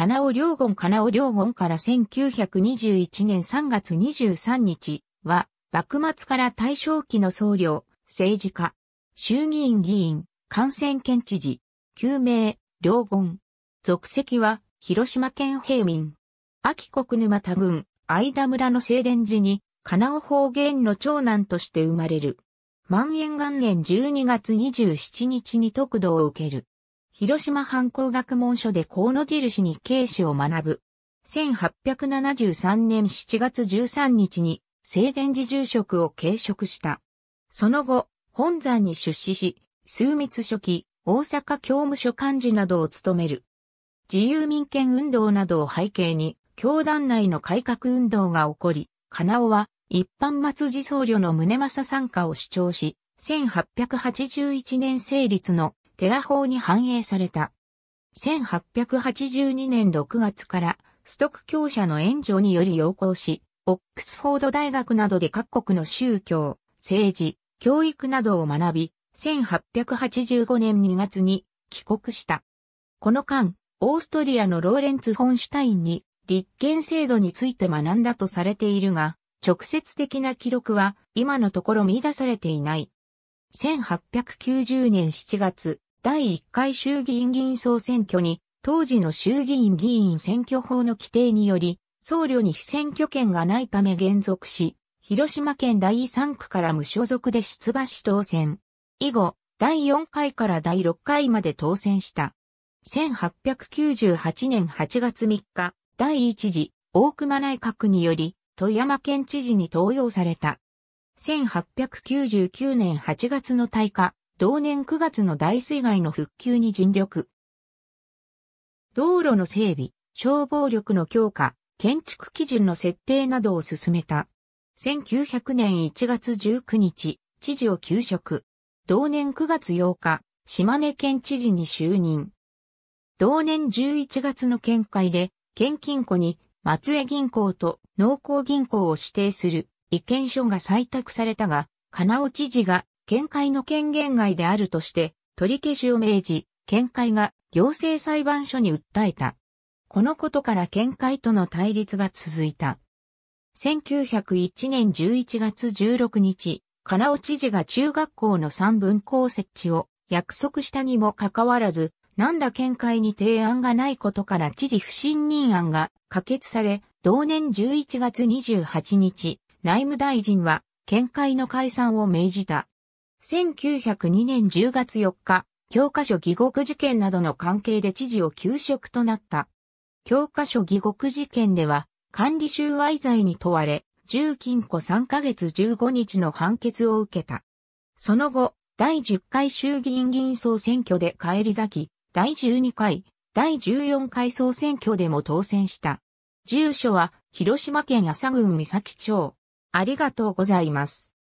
金尾良言金尾良言から1921年3月23日は、幕末から大正期の僧侶、政治家、衆議院議員、感染県知事、救命、両言。属籍は、広島県平民。秋国沼田郡、相田村の青蓮寺に、金尾方言の長男として生まれる。万延元年12月27日に得度を受ける。広島藩工学門書で河野印に慶史を学ぶ。1873年7月13日に静電寺住職を継職した。その後、本山に出資し、枢密書記、大阪教務所幹事などを務める。自由民権運動などを背景に、教団内の改革運動が起こり、金尾は一般末寺僧侶の宗政参加を主張し、1881年成立のテラ法に反映された。1882年6月からストック教社の援助により要行し、オックスフォード大学などで各国の宗教、政治、教育などを学び、1885年2月に帰国した。この間、オーストリアのローレンツ・ホンシュタインに立憲制度について学んだとされているが、直接的な記録は今のところ見出されていない。1890年7月、第1回衆議院議員総選挙に、当時の衆議院議員選挙法の規定により、僧侶に不選挙権がないため減則し、広島県第3区から無所属で出馬し当選。以後、第4回から第6回まで当選した。1898年8月3日、第1次大熊内閣により、富山県知事に登用された。1899年8月の大火、同年9月の大水害の復旧に尽力。道路の整備、消防力の強化、建築基準の設定などを進めた。1900年1月19日、知事を休職。同年9月8日、島根県知事に就任。同年11月の県会で、県金庫に松江銀行と農工銀行を指定する意見書が採択されたが、金尾知事が見解の権限外であるとして、取り消しを命じ、見解が行政裁判所に訴えた。このことから見解との対立が続いた。1901年11月16日、金尾知事が中学校の三分校設置を約束したにもかかわらず、何ら見解に提案がないことから知事不信任案が可決され、同年11月28日、内務大臣は見解の解散を命じた。1902年10月4日、教科書疑獄事件などの関係で知事を休職となった。教科書疑獄事件では、管理収賄罪に問われ、重禁錮3ヶ月15日の判決を受けた。その後、第10回衆議院議員総選挙で帰り咲き、第12回、第14回総選挙でも当選した。住所は、広島県朝佐郡三崎町。ありがとうございます。